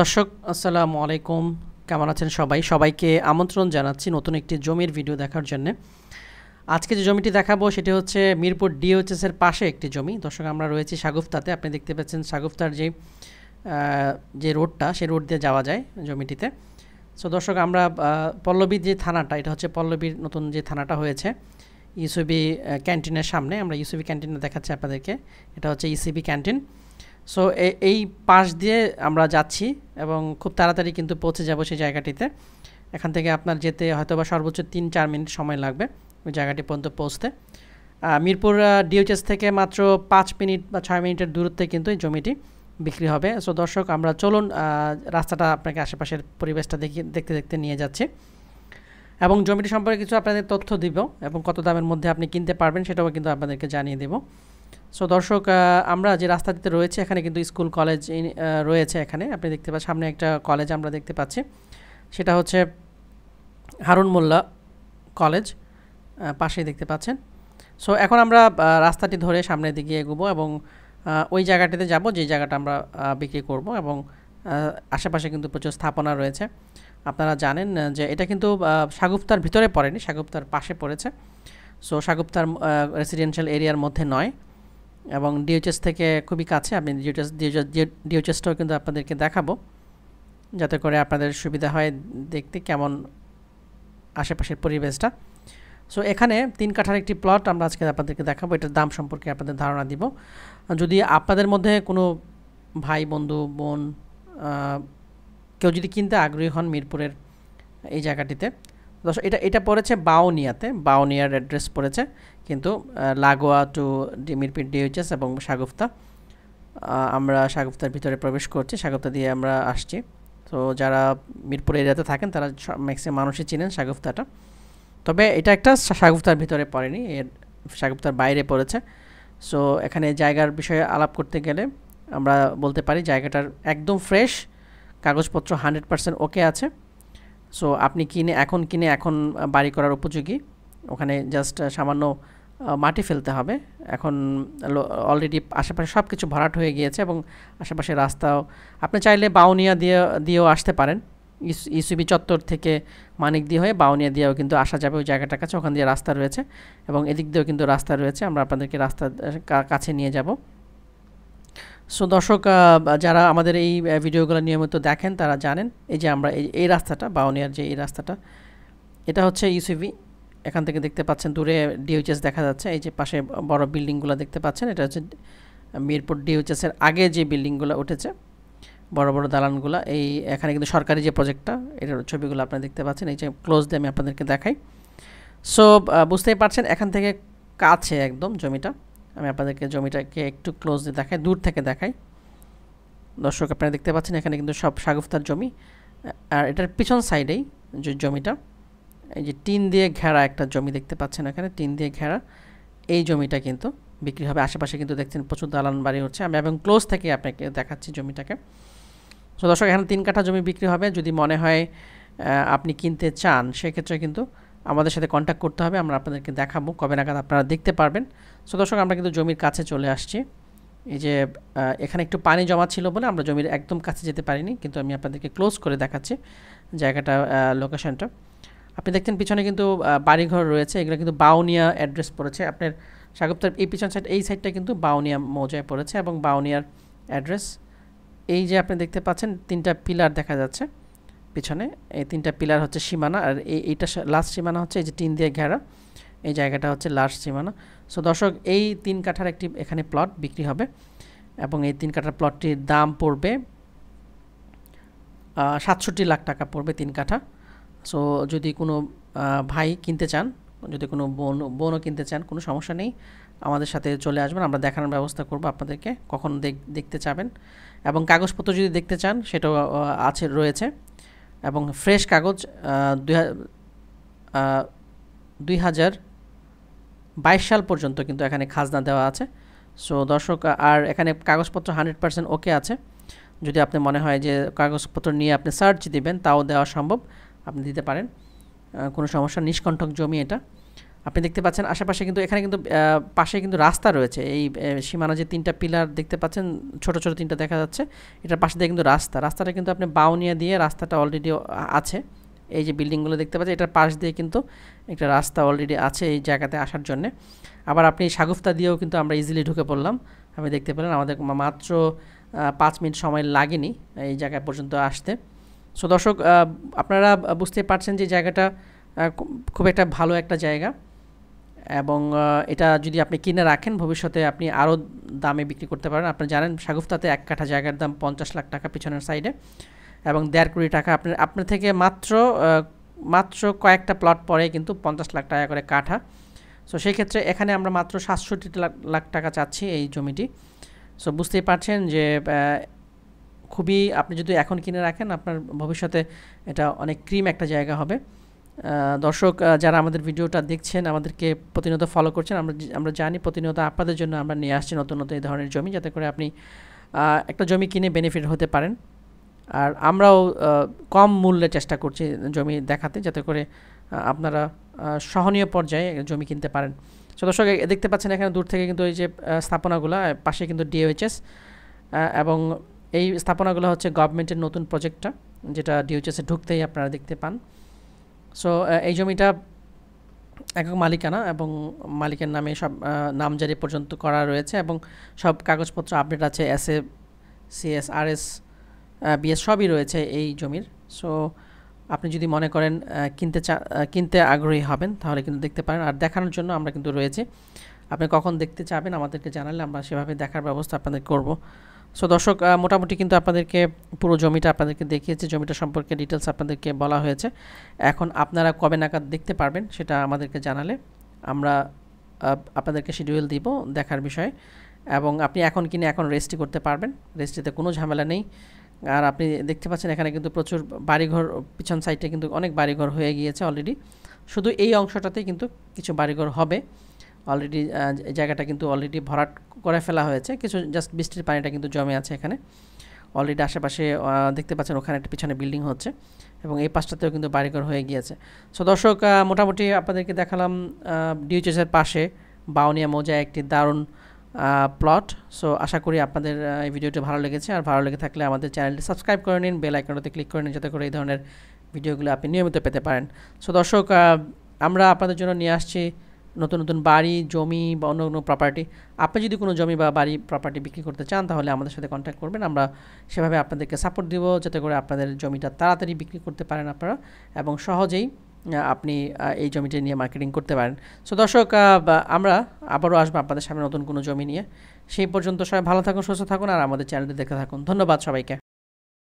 দর্শক আসসালামু আলাইকুম কেমন আছেন সবাই সবাইকে আমন্ত্রণ জানাচ্ছি নতুন একটি জমির ভিডিও দেখার জন্য আজকে যে জমিটি দেখাবো সেটি হচ্ছে মিরপুর ডিওএচএসের পাশে একটি জমি দর্শক আমরা রয়েছি সাগুফতাতে আপনি দেখতে পাচ্ছেন সাগুফতার যে যে রোডটা সেই রোড দিয়ে যাওয়া যায় জমিটিতে সো দর্শক আমরা পল্লবীর যে থানাটা এটা হচ্ছে পল্লবীর নতুন যে থানাটা হয়েছে ইউসিবি ক্যান্টিনের সামনে আমরা ইউসিবি ক্যান্টিনে দেখাচ্ছি আপনাদেরকে এটা হচ্ছে ইসিবি ক্যান্টিন সো এই পাশ দিয়ে আমরা যাচ্ছি এবং খুব তাড়াতাড়ি কিন্তু পৌঁছে যাব সেই জায়গাটিতে এখান থেকে আপনার যেতে হয়তো বা সর্বোচ্চ তিন চার মিনিট সময় লাগবে ওই জায়গাটি পর্যন্ত পৌঁছতে মিরপুর ডিউচেস থেকে মাত্র পাঁচ মিনিট বা ছয় মিনিটের দূরত্বে কিন্তু এই জমিটি বিক্রি হবে সো দর্শক আমরা চলুন রাস্তাটা আপনাকে আশেপাশের পরিবেশটা দেখি দেখতে দেখতে নিয়ে যাচ্ছি এবং জমিটি সম্পর্কে কিছু আপনাদের তথ্য দিব এবং কত দামের মধ্যে আপনি কিনতে পারবেন সেটাও কিন্তু আপনাদেরকে জানিয়ে দেবো সো দর্শক আমরা যে রাস্তাটিতে রয়েছে এখানে কিন্তু স্কুল কলেজ রয়েছে এখানে আপনি দেখতে পাচ্ছেন সামনে একটা কলেজ আমরা দেখতে পাচ্ছি সেটা হচ্ছে হারুন মোল্লা কলেজ পাশেই দেখতে পাচ্ছেন সো এখন আমরা রাস্তাটি ধরে সামনের দিকে এগোবো এবং ওই জায়গাটিতে যাব যে জায়গাটা আমরা বিক্রি করব এবং আশেপাশে কিন্তু প্রচুর স্থাপনা রয়েছে আপনারা জানেন যে এটা কিন্তু সাগুপ্তার ভিতরে পড়েনি সাগুপ্তার পাশে পড়েছে সো সাগুপ্তার রেসিডেন্সিয়াল এরিয়ার মধ্যে নয় এবং ডিওচেস থেকে খুবই কাছে আপনি ডিওচেস ডিওচেসটাও কিন্তু আপনাদেরকে দেখাবো যাতে করে আপনাদের সুবিধা হয় দেখতে কেমন আশেপাশের পরিবেশটা সো এখানে তিন কাঠার একটি প্লট আমরা আজকে আপনাদেরকে দেখাবো এটার দাম সম্পর্কে আপনাদের ধারণা দিব যদি আপনাদের মধ্যে কোনো ভাই বন্ধু বোন কেউ যদি কিনতে আগ্রহী হন মিরপুরের এই জায়গাটিতে দশ এটা এটা পড়েছে বাউনিয়াতে বাউনিয়ার অ্যাড্রেস পড়েছে কিন্তু লাগোয়া টু ডিমিরপিট ডিউচেস এবং সাগুফতা আমরা সাগুফতার ভিতরে প্রবেশ করছি সাগুফতা দিয়ে আমরা আসছি তো যারা মিরপুর এরিয়াতে থাকেন তারা ম্যাক্সিমাম মানুষই চিনেন সাগুফতাটা তবে এটা একটা সাগুফতার ভিতরে পড়েনি এর সাগুফতার বাইরে পড়েছে সো এখানে জায়গার বিষয়ে আলাপ করতে গেলে আমরা বলতে পারি জায়গাটার একদম ফ্রেশ কাগজপত্র হান্ড্রেড পার্সেন্ট ওকে আছে সো আপনি কিনে এখন কিনে এখন বাড়ি করার উপযোগী ওখানে জাস্ট সামান্য মাটি ফেলতে হবে এখন অলরেডি আশেপাশে সব কিছু ভরাট হয়ে গিয়েছে এবং আশেপাশে রাস্তাও আপনি চাইলে বাউনিয়া দিয়ে দিয়েও আসতে পারেন ইসুবি চত্বর থেকে মানিক দিয়ে হয়ে বাউনিয়া দিয়েও কিন্তু আসা যাবে ওই জায়গাটার কাছে ওখান দিয়ে রাস্তা রয়েছে এবং এদিক দিয়েও কিন্তু রাস্তা রয়েছে আমরা আপনাদেরকে রাস্তার কাছে নিয়ে যাব সো দর্শক যারা আমাদের এই ভিডিওগুলো নিয়মিত দেখেন তারা জানেন এই যে আমরা এই রাস্তাটা বাউনিয়ার যে এই রাস্তাটা এটা হচ্ছে ইসুবি এখান থেকে দেখতে পাচ্ছেন দূরে ডিওচএস দেখা যাচ্ছে এই যে পাশে বড় বিল্ডিংগুলো দেখতে পাচ্ছেন এটা হচ্ছে মিরপুর এর আগে যে বিল্ডিংগুলো উঠেছে বড় বড় দালানগুলো এই এখানে কিন্তু সরকারি যে প্রজেক্টটা এটার ছবিগুলো আপনারা দেখতে পাচ্ছেন এই যে ক্লোজ দিয়ে আমি আপনাদেরকে দেখাই সো বুঝতেই পারছেন এখান থেকে কাছে একদম জমিটা আমি আপনাদেরকে জমিটাকে একটু ক্লোজ দিয়ে দেখাই দূর থেকে দেখাই দর্শক আপনারা দেখতে পাচ্ছেন এখানে কিন্তু সব সাগুফতার জমি আর এটার পিছন সাইডেই যে জমিটা এই যে টিন দিয়ে ঘেরা একটা জমি দেখতে পাচ্ছেন এখানে টিন দিয়ে ঘেরা এই জমিটা কিন্তু বিক্রি হবে আশেপাশে কিন্তু দেখছেন প্রচুর দালান বাড়ি হচ্ছে আমি এবং ক্লোজ থেকে আপনাকে দেখাচ্ছি জমিটাকে সো দর্শক এখানে তিন কাঠা জমি বিক্রি হবে যদি মনে হয় আপনি কিনতে চান সেক্ষেত্রে কিন্তু আমাদের সাথে কন্ট্যাক্ট করতে হবে আমরা আপনাদেরকে দেখাবো কবে নাগাদ আপনারা দেখতে পারবেন সো দর্শক আমরা কিন্তু জমির কাছে চলে আসছি এই যে এখানে একটু পানি জমা ছিল বলে আমরা জমির একদম কাছে যেতে পারিনি কিন্তু আমি আপনাদেরকে ক্লোজ করে দেখাচ্ছি জায়গাটা লোকেশনটা আপনি দেখছেন পিছনে কিন্তু বাড়িঘর রয়েছে এগুলো কিন্তু বাউনিয়া অ্যাড্রেস পড়েছে আপনার সাগপ্তার এই পিছন সাইড এই সাইডটা কিন্তু বাউনিয়া মৌজায় পড়েছে এবং বাউনিয়ার অ্যাড্রেস এই যে আপনি দেখতে পাচ্ছেন তিনটা পিলার দেখা যাচ্ছে পিছনে এই তিনটা পিলার হচ্ছে সীমানা আর এই এইটা লাস্ট সীমানা হচ্ছে এই যে টিন দিয়ে ঘেরা এই জায়গাটা হচ্ছে লাস্ট সীমানা সো দর্শক এই তিন কাঠার একটি এখানে প্লট বিক্রি হবে এবং এই তিন কাঠার প্লটটির দাম পড়বে সাতষট্টি লাখ টাকা পড়বে তিন কাঠা সো যদি কোনো ভাই কিনতে চান যদি কোনো বোন বোনও কিনতে চান কোনো সমস্যা নেই আমাদের সাথে চলে আসবেন আমরা দেখানোর ব্যবস্থা করব আপনাদেরকে কখন দেখতে চাবেন এবং কাগজপত্র যদি দেখতে চান সেটাও আছে রয়েছে এবং ফ্রেশ কাগজ দুই হাজার বাইশ সাল পর্যন্ত কিন্তু এখানে খাজনা দেওয়া আছে সো দর্শক আর এখানে কাগজপত্র হান্ড্রেড পার্সেন্ট ওকে আছে যদি আপনি মনে হয় যে কাগজপত্র নিয়ে আপনি সার্চ দিবেন তাও দেওয়া সম্ভব আপনি দিতে পারেন কোনো সমস্যা নিষ্কণ্ঠক জমি এটা আপনি দেখতে পাচ্ছেন আশেপাশে কিন্তু এখানে কিন্তু পাশে কিন্তু রাস্তা রয়েছে এই সীমানা যে তিনটা পিলার দেখতে পাচ্ছেন ছোট ছোট তিনটা দেখা যাচ্ছে এটার পাশে দিয়ে কিন্তু রাস্তা রাস্তাটা কিন্তু আপনি বাউনিয়া দিয়ে রাস্তাটা অলরেডি আছে এই যে বিল্ডিংগুলো দেখতে পাচ্ছেন এটার পাশ দিয়ে কিন্তু একটা রাস্তা অলরেডি আছে এই জায়গাতে আসার জন্যে আবার আপনি সাগুফতা দিয়েও কিন্তু আমরা ইজিলি ঢুকে পড়লাম আমি দেখতে পেলাম আমাদের মাত্র পাঁচ মিনিট সময় লাগেনি এই জায়গা পর্যন্ত আসতে সো দর্শক আপনারা বুঝতে পারছেন যে জায়গাটা খুব একটা ভালো একটা জায়গা এবং এটা যদি আপনি কিনে রাখেন ভবিষ্যতে আপনি আরও দামে বিক্রি করতে পারেন আপনি জানেন সাগুফতাতে এক কাঠা জায়গার দাম পঞ্চাশ লাখ টাকা পিছনের সাইডে এবং দেড় কোটি টাকা আপনার আপনার থেকে মাত্র মাত্র কয়েকটা প্লট পরে কিন্তু পঞ্চাশ লাখ টাকা করে কাঠা সো সেই ক্ষেত্রে এখানে আমরা মাত্র সাতষট্টি লাখ লাখ টাকা চাচ্ছি এই জমিটি সো বুঝতেই পারছেন যে খুবই আপনি যদি এখন কিনে রাখেন আপনার ভবিষ্যতে এটা অনেক ক্রিম একটা জায়গা হবে দর্শক যারা আমাদের ভিডিওটা দেখছেন আমাদেরকে প্রতিনিয়ত ফলো করছেন আমরা আমরা জানি প্রতিনিয়ত আপনাদের জন্য আমরা নিয়ে আসছি নতুন নতুন এই ধরনের জমি যাতে করে আপনি একটা জমি কিনে বেনিফিট হতে পারেন আর আমরাও কম মূল্যে চেষ্টা করছি জমি দেখাতে যাতে করে আপনারা সহনীয় পর্যায়ে জমি কিনতে পারেন সো দর্শক দেখতে পাচ্ছেন এখানে দূর থেকে কিন্তু এই যে স্থাপনাগুলো পাশে কিন্তু ডিওএইচএস এবং এই স্থাপনাগুলো হচ্ছে গভর্নমেন্টের নতুন প্রজেক্টটা যেটা ডিউচেসে ঢুকতেই আপনারা দেখতে পান সো এই জমিটা একক মালিকানা এবং মালিকের নামে সব নাম জারি পর্যন্ত করা রয়েছে এবং সব কাগজপত্র আপডেট আছে এস এ এস বিএস সবই রয়েছে এই জমির সো আপনি যদি মনে করেন কিনতে চা কিনতে আগ্রহী হবেন তাহলে কিন্তু দেখতে পারেন আর দেখানোর জন্য আমরা কিন্তু রয়েছি আপনি কখন দেখতে চাবেন আমাদেরকে জানালে আমরা সেভাবে দেখার ব্যবস্থা আপনাদের করব সো দর্শক মোটামুটি কিন্তু আপনাদেরকে পুরো জমিটা আপনাদেরকে দেখিয়েছে জমিটা সম্পর্কে ডিটেলস আপনাদেরকে বলা হয়েছে এখন আপনারা কবে নাগাদ দেখতে পারবেন সেটা আমাদেরকে জানালে আমরা আপনাদেরকে শিডিউল দিব দেখার বিষয়ে এবং আপনি এখন কিনে এখন রেজিস্ট্রি করতে পারবেন রেজিস্ট্রিতে কোনো ঝামেলা নেই আর আপনি দেখতে পাচ্ছেন এখানে কিন্তু প্রচুর বাড়িঘর পিছন সাইডে কিন্তু অনেক বাড়িঘর হয়ে গিয়েছে অলরেডি শুধু এই অংশটাতেই কিন্তু কিছু বাড়িঘর হবে অলরেডি জায়গাটা কিন্তু অলরেডি ভরাট করে ফেলা হয়েছে কিছু জাস্ট বৃষ্টির পানিটা কিন্তু জমে আছে এখানে অলরেডি আশেপাশে দেখতে পাচ্ছেন ওখানে একটা পিছনে বিল্ডিং হচ্ছে এবং এই পাশটাতেও কিন্তু বাড়িঘর হয়ে গিয়েছে সো দর্শক মোটামুটি আপনাদেরকে দেখালাম ডিউচেসের পাশে বাউনিয়া মোজা একটি দারুণ প্লট সো আশা করি আপনাদের এই ভিডিওটি ভালো লেগেছে আর ভালো লেগে থাকলে আমাদের চ্যানেলটি সাবস্ক্রাইব করে নিন বেল আইকনটাতে ক্লিক করে নিন যাতে করে এই ধরনের ভিডিওগুলো আপনি নিয়মিত পেতে পারেন সো দর্শক আমরা আপনাদের জন্য নিয়ে আসছি নতুন নতুন বাড়ি জমি বা অন্য কোনো প্রপার্টি আপনি যদি কোনো জমি বা বাড়ি প্রপার্টি বিক্রি করতে চান তাহলে আমাদের সাথে কন্ট্যাক্ট করবেন আমরা সেভাবে আপনাদেরকে সাপোর্ট দেবো যাতে করে আপনাদের জমিটা তাড়াতাড়ি বিক্রি করতে পারেন আপনারা এবং সহজেই আপনি এই জমিটা নিয়ে মার্কেটিং করতে পারেন সো দর্শক আমরা আবারও আসবো আপনাদের সামনে নতুন কোনো জমি নিয়ে সেই পর্যন্ত সবাই ভালো থাকুন সুস্থ থাকুন আর আমাদের চ্যানেলটি দেখে থাকুন ধন্যবাদ সবাইকে